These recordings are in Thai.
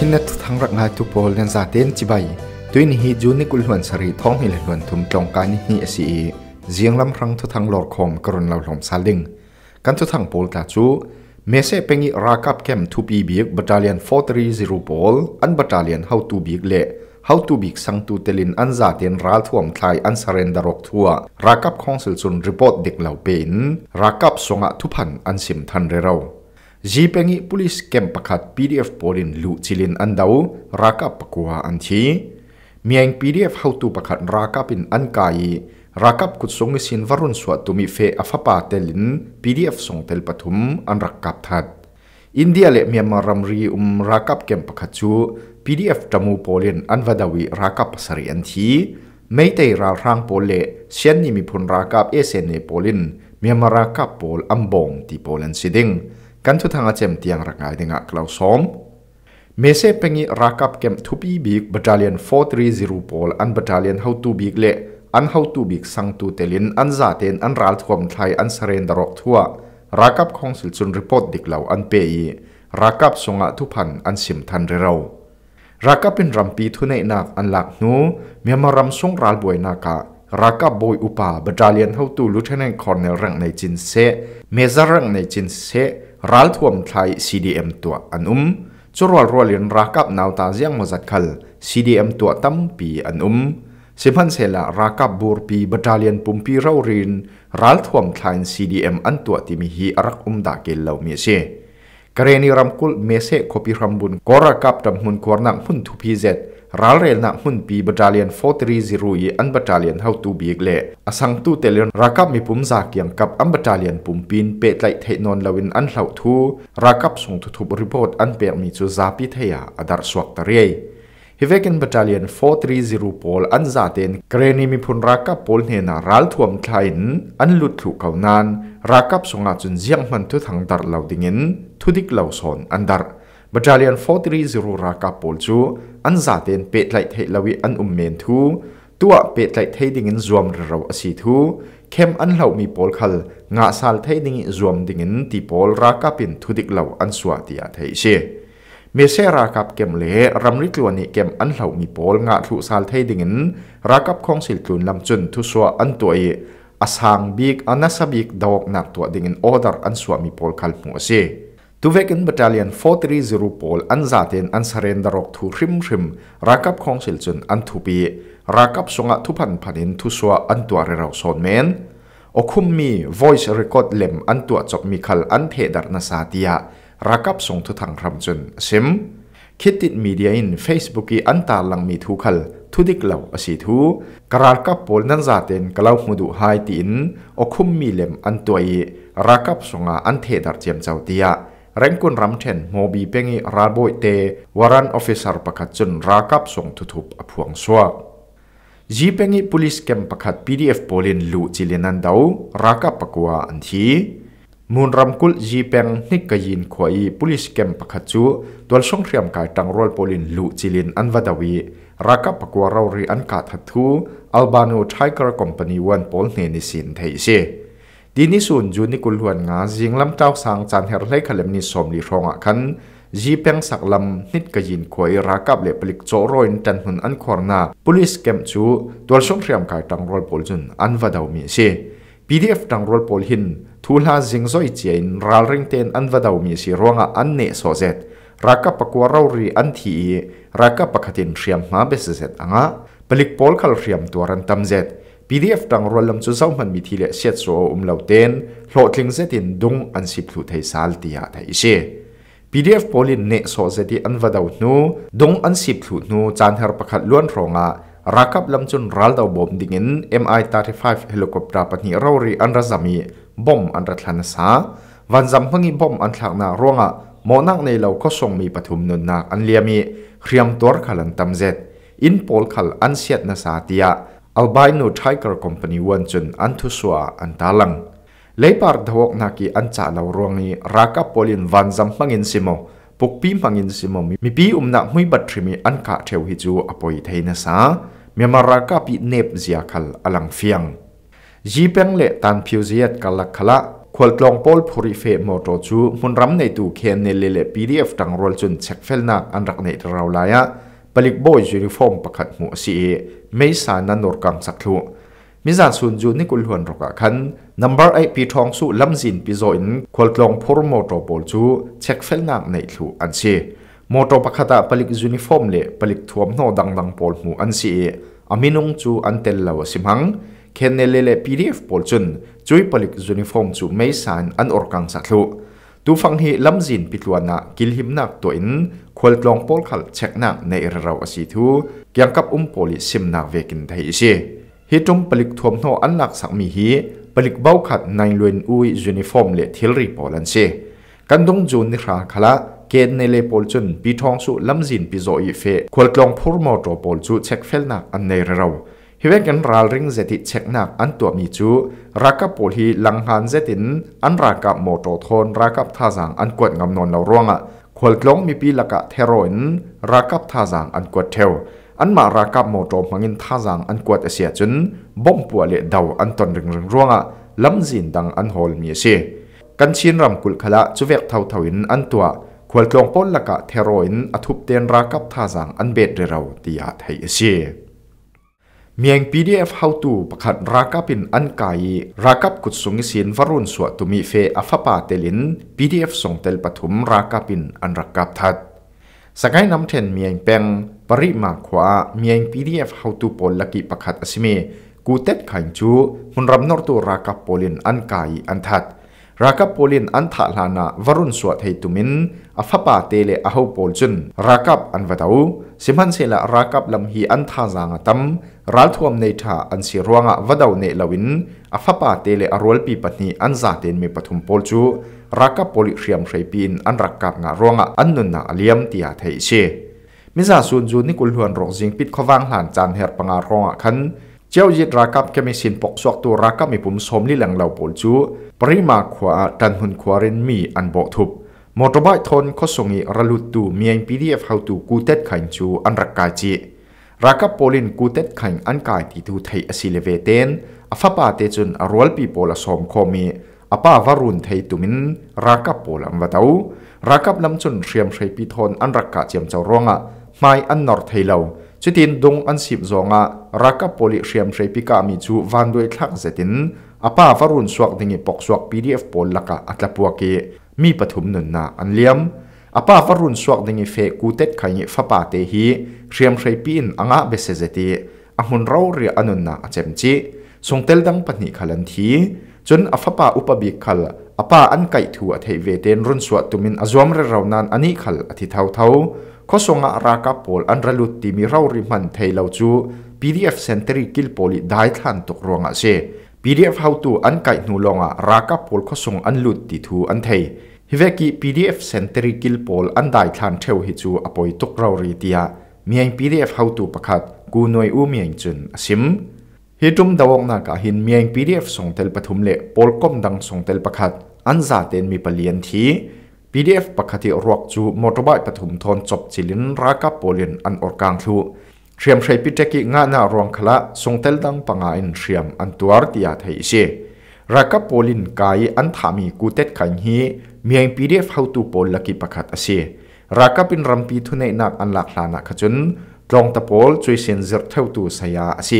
ชินเลตทั้งรักนายทุพอลเนซาเตนจิบายตัวนี้ฮีจูนิกุลหวนสรีท้องหิลหวนทุมจงการนี้เอซีเจียงลำรังทุทั้งหลอดคอมกรนเราหลมซาลิงกันทุทั้งโปลตาจูเมเซเป็งอีรากับเข้มทุปีบีกบัตเลียนฟอร์ตรีซิรูโปลอันบัตเลียนเฮาทูบีกเละเฮาทูบีกสังตูเตลินอันซาเตนราทวมทายอันสเรนดารกทัวรากับของสิลสุนรีพอร์ตเด็กเหล่าเป็นรากับสงะทุพันอันสิมทันเรเรา zipengi police camp pakhat pdf polin lu chilin an do raka pakua an thi miang pdf hautu pakhat raka pin an kai rakap kut songi sin varun swa tumi fe afapa telin pdf song tel pathum an rakap that india le myanmar ramri um rakap camp pakhat chu pdf tamu polin an wadawi rakap sari an thi meitei ra rang pol le sian ni mi phun rakap sna polin myanmar rakap pol ambong ti polan siding กันทุทางอาเจมเตียงรักางดิงกล่าวซอมเมเซเพงีรักับเกมทุบีบิกบัตเลียน430ปอลอันบัตเลียนเฮาตูบิกเละอันเฮาตูบิกสังตูเตลินอันซาเตนอันรัลทวมไทยอันเสเรนดรอกทัวรักับของสิลสุนรีพอร์ตดิกเหล่าอันเปย์รักับสงะทุพันอันสิมทันเรเวารักับเป็นรัมปีทุเนนักอันหลักนูเมียมารัมสงรัลบวยนากะรักับบอยอุปาบัตเลียนเฮาตูลุทเนนคอร์เนลรังในจินเซเมซารังในจินเซ ral thuam thlai cdm tu an um chu rol rol in ra nau ta jiang mazat khal cdm tu tam pi an um se phan se la ra kap bur pi battalion pum pi ral thuam thlai cdm an tu ti mi hi arak um da ke lo mi se kareni ramkul mese khopi rambun korakap kap tam hun kornak hun thu pi zet รัลเรนักหุนปีบัตเลียนโฟทรีซิรุยอันบัตเลียนเฮาตูบีกเล่อสังตูเตเลนรักับมีปุ่มจากยังกับอันบัตเลียนปุ่มปีนเปิดไหลเทนนลาวินอันเหล่าทูรักับส่งทุบรีพอร์ตอันเปียมีจูซาปิเทียอัดารสวักตเรย์ฮิเวกินบัตเลียนโฟทรีซิรุพอลอันจาเตนเกรนีมีพุ่นรักับพอลเฮนารัลทวมคลายน์อันลุดถูกเขานานรักับส่งอาจุนเจียงมันทุทังดาร์เหล่าดิเงินทุดิกเหล่าสอนอันดารบจารียนฟอดรีซูราคาปอลจูอันซาเตนเปิดไหลเทลวิอันอุ่มเมนทูตัวเปิดไหลเทดิงินรวมเราสีทูเข้มอันเหล่ามีปอลคัลงาซัลเทดิงินรวมดิงินที่ปอลรากาปินทุดิกเหล่าอันสวัสดียาเทเชเมื่อเชรากับเข้มเละรำริตรวนิเข้มอันเหล่ามีปอลงาทุซัลเทดิงินรากับของสิลตุนลำจุนทุสวอันตัวเออสางบิกอันนั้นสบิกดอกนักตัวดิงินออเดอร์อันสวัมีปอลคัลมัวเชตัวเวกินบัตเตอร์เลียน430ปอลอันซาตินอันเซเรนดาร็อกทูริมริมรักับคองเชลจุน อันทูปีรักับสงะทุพันพันินทุสวอันตัวเรราซอนเมนอคุมมีโ v ยส์รีคอร์ดเลมอันตัวจบมิคัลอันเทดารนาซาติยารักับสงทุทังรำจุน ซิม คิดติดมีเดียอินเฟซบุ๊กีอันตาลังมีทุคัลทุดิกล่าอสีทูกรากับปอลนันซาตินกล่าวมุดูไฮตินอคุมมีเลมอันตัวอีรักับสงะอันเทดารเจียมเจ้าติยา rengkun ramthen mobi pengi rarboi te waran officer pakhat chun rakap song thuthup aphuang suak ji pengi police camp pakhat pdf polin lu chilenan dau rakap pakwa an thi mun ramkul ji peng hnik ka yin khoi police camp pakhat chu tol song thriam kai tang rol polin lu chilin anwadawi rakap pakwa rauri an ka thathu albano tiger company one pol ne ni sin thei se ดีนิสุนจูนิกุลหวนงาจิงลำเจ้าสางจันเฮรเลขลมนิสมลีรองอ่ะคันจีเปียงสักลำนิดกยินควยรักับเลปลิกโจโรยนตันหุนอันควรนาปุลิสเกมจูตัวสงเรียมกายตังรอลปอลจุนอันวดาวมีเช PDF ตังรอลปอลหิน ทูลาจิงซอยเจียนรัลริงเตนอันวดาวมีเชรองอ่ะอันเนโซเซตรักับปกัวเรารีอันทีรักับปะัดินเรียมมาเบสเซตอ่ะปลิกปอลขลเรียมตัวรันตัมเซต PDF ดั้งรัวลมจุดเส้นมันมีทีเลเซตโซอุ้มเหล่าเต็นหลอดลิงเซตินดงอันสิบลุไทสัลติยาไทเช่ PDF โพลินเนสโซเซตีอันวัดเาวนูดงอันสิบลุหนูจานเฮอร์ประคัดล้วนโรงอ่ะรักับลัำจุนรัลดาวบอมดิเงินเอ็มไอาิีไฟฟ์เฮลิคอปเตอร์ปนีเรารีอันรัจามีบอมอันระทันสา วันจำพพิ่งบอมอันหลักนารองอะโมนักในเราก็ส่งมีปฐุมนนนัอันเลียมีเครียมตัวขลังตำเจ็ดอินโพลขลังอันเสียดนาสาติยา albino tiger company wan chun an thu swa an talang leipar dhawak na ki an cha lo ruang ni raka polin van zam mangin simo pukpi mangin simo mi pi umna hui batrimi an ka theu hi chu apoi theina sa memar raka pi nep zia khal alang fiang ji peng le tan phiu ziat kalak khala khwal tlong pol phuri fe moto chu mun ram nei tu khem ne le le pdf tang rol chun chek felna an rak nei rawlaya palik boy uniform pakhat mu si mei sa na nor kang sakhlu mizan sun ju ni kul huan roka khan number 8 pi thong su lamjin pi zo in khwaltlong phor motor bol chu check fel nak nei thlu an si motor pakhata palik uniform le palik thuam no dang dang pol mu an si aminung chu an tel lawa simhang khen ne le le pdf pol chun chui palik uniform chu mei san an or kang sakhlu ตูฟังฮีลำจินปิดลวนนะกิลหิมนักตัวอิน ควรลองโอลขัดเช็คนักในเราอสิทูเกี่ยงกับอุ้มโพลิซิมนักเวกินไทยเสีฮิจุมปลิกทวมโนอันลักสักมีฮีปลิกเบ้าขัดในลวนอุยยูนิฟอร์มเลทิลรีโพลันเสีกันดงจูนนิราคละเกณฑ์ในเลปอลจุนปีทองสุลำจินปิโซอีเฟควรลองพูดมอตโตโอลจุเช็คเฟลนักอันในเราฮิเวกันรัลริงเจติเช็คนักอันตัวมีจูรักกับปฮีหลังหันเจตินอันรักกับโมโตโทนรักกับท่าจางอันกวดงำนนเราร่วงอ่ะขวดลงมีปีละกะเทโรนรักกับท่าจางอันกวดเทวอันมารักกับโมโตมังินท่าจางอันกวดเสียจุนบ่มปัวเลดเดาอันตนริงริงร่วงอ่ะลำจินดังอันโหลมีเสียกันชินรำกุลขละจุเวกเท่าเทวินอันตัวขวดลงป้นละกะเทโรนอทุบเตียนรักกับท่าจางอันเบ็ดเรเวาตียาไทยเสีย Miang PDF how to pakhat rakapin ankai rakap kutsung sin varun suwa tumi fe afapa telin PDF songtel pathum rakapin anrakap that sakai namthen miang peng pari ma khwa miang PDF how to pol laki pakhat asimi kutet khain chu hunram nor tu rakap polin ankai anthat rakap polin antha lana varun suwa thei tumin afapa tele aho pol chun rakap anwadau สิมันเสละรักับลำฮีอันท่าจางตัมรัลทวมในท่าอันสิรวงะวดาวเนลวินอัฟปาเตเลอรวลปีปนีอันซาเตนมปทุมโพลจูรักับโพลิเรียมไรปีนอันรักกับงารวงะอันนุนนาเลียมตียาเทเชมิซาซูนจูนิกุลฮวนรกจิงปิดขวางหลานจานเฮรปงารวงะคัน เจ้ายิดรักับเคมีสินปกสวกตัวรักับมีปุ่มสมลิลังเหล่าโพลจูปริมาขวาดันหุนควารินมีอันโบทุบมอเตอร์ไบค์ทนก็ส่งอีระลุตูมีงพีดีเอฟเฮาตูกูเต็ดขันจูอันรักกาจีรักกับโปลินกูเต็ดขันอันกายที่ดูไทยอสิเลเวเตนอาฟปาเตจุนอรัวลปีโปลสอมคอมีอาป้าวรุณไทยตุมินรักกับโปลัมวัตเอารักกับลำจุนเชียมชัยปีทนอันรักกาเจียมเจ้าร้องอ่ะไม่อันนอร์ไทยเราจุดินดงอันสิบจงอ่ะรักกับโปลิเชียมชัยปีกามีจูวันด้วยทักเสตินอาป้าวรุณสวกดิ่งปกสวกพีดีเอฟโปลลักกะอัตลปัวกีมีปฐุมนุนนาอันเลียมอป้าฟรุนสวกดิงเฟกูเต็ดไข่เฟ้าป่าเตหีเรียมใช้ปีนอ่างเบซเซตีอาหุนเราเรียอนุนนาอเจมจีส่งเตลดังปนิขลันที จนอฟ้าป่าอุปบิขลอป้าอันไก่ถัวเทเวเตนรุนสวกตุมินอจวมเรารานานอันิีขลอธิเทาเทาข้อส่งอารากาปอลอันระลุตติมีเราริมันเทเลาจู PDF Center กิลโปลิได้ทันตกรวงอาเซ PDF how to อันไก่หนูลงอ่ะราคาพอลก็ส่งอันลุดติดทูอันเทยฮิเวกิ PDF เซนเตอร์กิลพอลอันได้ทานเทวฮิจูอปอยตุกเราเรียดียมีอัน PDF how to ประกาศกูหน่วยอู้มีอันจุนซิมฮิตุมดาวงนักาหินมีอัน PDF ส่งเตลปฐุมเล่พอลก้มดังส่งเตลประกาศอันซาเตนมีปลี่ยนที PDF ประกาศที่รวกจูมอเตอร์ไบปฐุมทอนจบจิลินราคาพอลินอันออกกลางทูเตรียมใช้พิจกิงานารวงคละสรงเตลดังปังอินเตรียมอันตัวร์ติยาไทยเสรักโอลินกายอันถามีกูเต็ดขันฮีมียงพีเดฟเฮาตูโอลลกิปขัดเสรักเปินรัมปีทุนในนักอันหลักลานักจุนตรงตะโปลช่วยเซนเซอร์เท่าตูสยาเส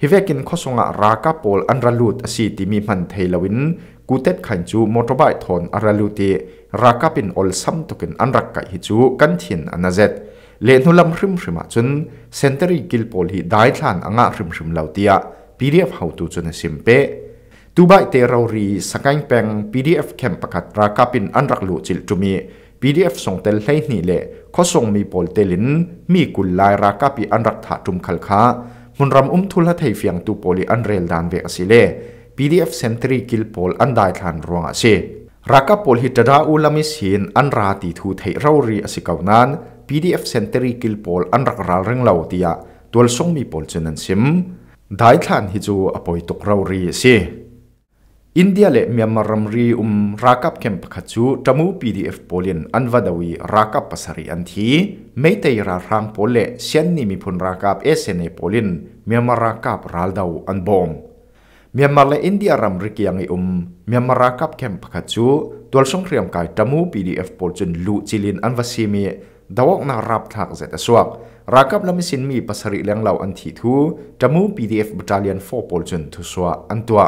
ฮิเวกินข้อสงะรักโอลอันรัลูดเสีิมีมันเทลวินกูเต็ดขันจูมอเตอร์ไบค์ทอนอันรัลูตีรักเปินอลซัมตุกินอันรักกะฮิจูกันเทียนอันนาเซตเลนุลัำริมริมาจนเซนเตอร์กิลโพลฮีได้ทันอ่างริมริมเหล่าเตียปีเดียฟเฮาตูจนสิมเปตัวใบเตรารีสกังเปงปีเดียฟขคมประกาศราคาปินอันรักลูจิลจุมีปีเดียฟส่งเตลให้นี่เล่ข้ส่งมีโพลเตลิน มีกุลลายราคาปีอันรักถาจุมคัลคามุนรำอุ้มทุลละไทยเฟียงตัวโพลีอันเรลดานเวกสิเล่ปีเดียฟเซนเตอร์กิลโพลอันได้ทันรวงอาเซราคาโพลฮีจะไดอุลามิสินอันราตีทูเทรารีสิกาวนัน PDF Century Kilpol an rakral reng lau tia tual song mi pol chunan sim dai thlan hi chu apoi tok rau ri si India le Myanmar ram ri um rakap kem pakhat chu tamu PDF polin anwadawi rakap pasari an thi meitei ra rang pol le sian ni mi phun rakap SNA polin Myanmar rakap ral dau an bom Myanmar le India ram ri ki angi um Myanmar rakap kem pakhat chu tual song khriam kai tamu PDF pol chun lu chilin anwasimi ดาวกนารับทักเจตสวกรักับลำสินมีภาษาเรียงเหล่าอันทีทูจมู PDF บัตรเลียนโฟโปลจนทุสวกอันตัว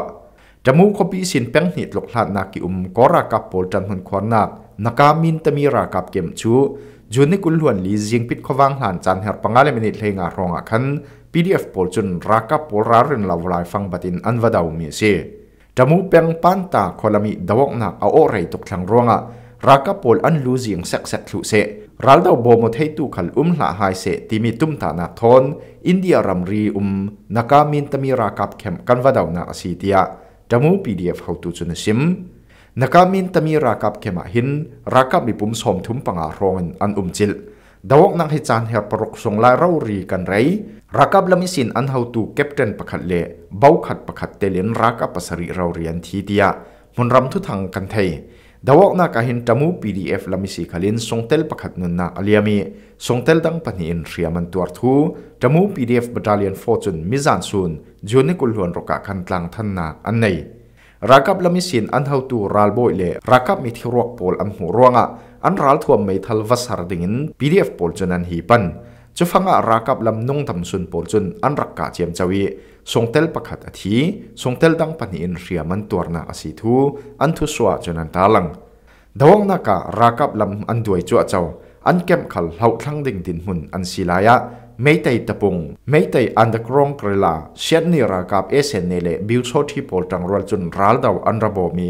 จมูคบีสินเป็งหิดลกหลาดนักอุมก็รักับโปลจันทนควรนักนักามินตมีรักับเกมชูจุนนิกุลหวนลีจิงปิดขวางหลานจันเฮรปังอะไรไม่ได้เลงอารองอคัน PDF โปลจนรักับโปลรารินลาวลายฟังบัตินอันวดาวมีเสียจมูเปีงปันตาคอลามิดาวกนักเอาโอเรตุกทางร่วงอะรักับโปลอันลูจิงเซ็กเซ็กทุเซรัลดาวโบมดให้ตู้ขันอุ้มหลาไฮเสติมีตุ้มตานาทอนอินเดียรัมรีอุมนักามินตมีรากับเข็มกันวดาวนาสีเดียจมูปีเดียฟเขาตูจุนซิมนักามินตมีรากับเข็มหินรากับมีปุ่มสมทุมปังอารองอันอุ้มจิลดาวกนักให้จานเฮปรกสงลายเรารีกันไรรากับลมิสินอันเฮาตูเก็บเตนประคัดเละเบาขัดประคัดเตลินรากับปัสริเราเรียนทีเดียมุนรำทุทังกันไทย dawakna kahin tamu pdf lamisi khalin songtel pakhat nunna aliami songtel dang pani in riaman tuar thu tamu pdf battalion fortune mizan sun jone kulhon roka khan tlang thanna annei rakap lamisin an hau tu ralboi le rakap mi thiruak pol am hu ronga an ral thuam mai thal vasar dingin pdf pol chunan hi pan จะฟังอารากับลำนุ่งทำสุนปอลจนอันรักกาเจียมจวีส่งเตลประคัดอธิทรงเตลดังปนิอินเรียมันตัวนาอสิทูอันทุสวาจนันตาลังดวงนักรากับลำอันด้วยจวเจ้าอันเก็มขัลเหลาทั้งดิ่งดินหุ่นอันศิลายะไม่ไต่ตะปงไม่ไต่อันตะกรองกระลาเชียนนิรากับเอเซนเนเลบิวโชที่ปอลตังรัลจนรัลดาวอันระบบมี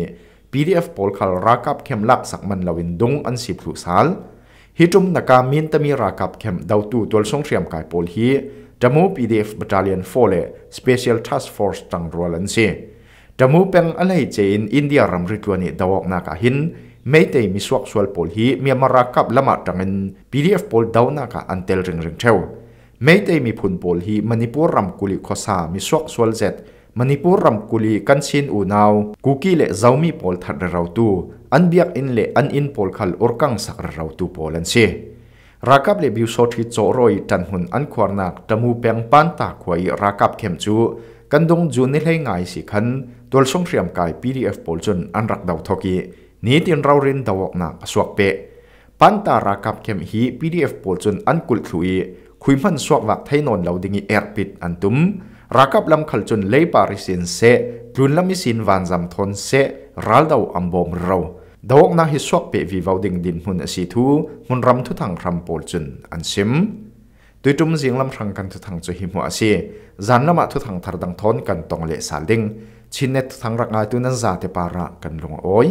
PDF ปอลขัลรากับเข้มลักสักมันลาวินดงอันสิบลุสาลฮิจุมนักามินตมีรากับเข็มดาวตูตัวส่งเสียมกายโพลฮีจมูปีเดฟบัตเลียนโฟเล่สเปเชียลทัสฟอร์สตังรัวลันซีจมูเป็งอะไรเจนอินเดียรัมริตวนีดาวกนักหิน ไม่ด้มีสวกสวลโพลฮีมีมารากับละมาตังเงินปีเดฟโพลดาวนักอันเตลริงริงเทวไม่ด้มีพุนโพลฮีมันิปูรัมกุลิคอซามีสวกสวลเจมันีปูรัมกุลีกันเชินอูนาวกุกีเล่เจ้ามีพอลทัดเราตูอันเบียกอินเล่อันอินพอลขัลอร์กังสักเราตูพอลันเชรักกับเล่บิวสอดที่จอรอยจันหุนอันควรนักตะมูเปียงปันตากวยรักกับเข้มจูกันดงจูนิเลงไงสิขันตัวส่งเสียมกายพีดีเอฟพอลจนอันรักดาวทอกีนี่ตีนเราเรียนดาวกนักสวกเป้ปันตารักกับเข้มฮีพีดีเอฟพอลจนอันกุลถุยคุยมันสวกวักไทยนนเราดึงอีแอร์ปิดอันตุ้มรักับลำขัลจนเลยปาริสินเซกลุนลำมิสินวันจำทนเซรัลดาอัมบอมเราดอกนาฮิสวกเปวีวาวดิงดินมุนสีทูมุนรำทุทังรำปอลจนอันซิมตุยจุมเสียงลำรังกันทุทังจุหิมัวสีจันละมาทุทังทารดังทนกันตองเลสาดิงชินเนทุทังรักงาตุนันซาเตปาระกันลงโอย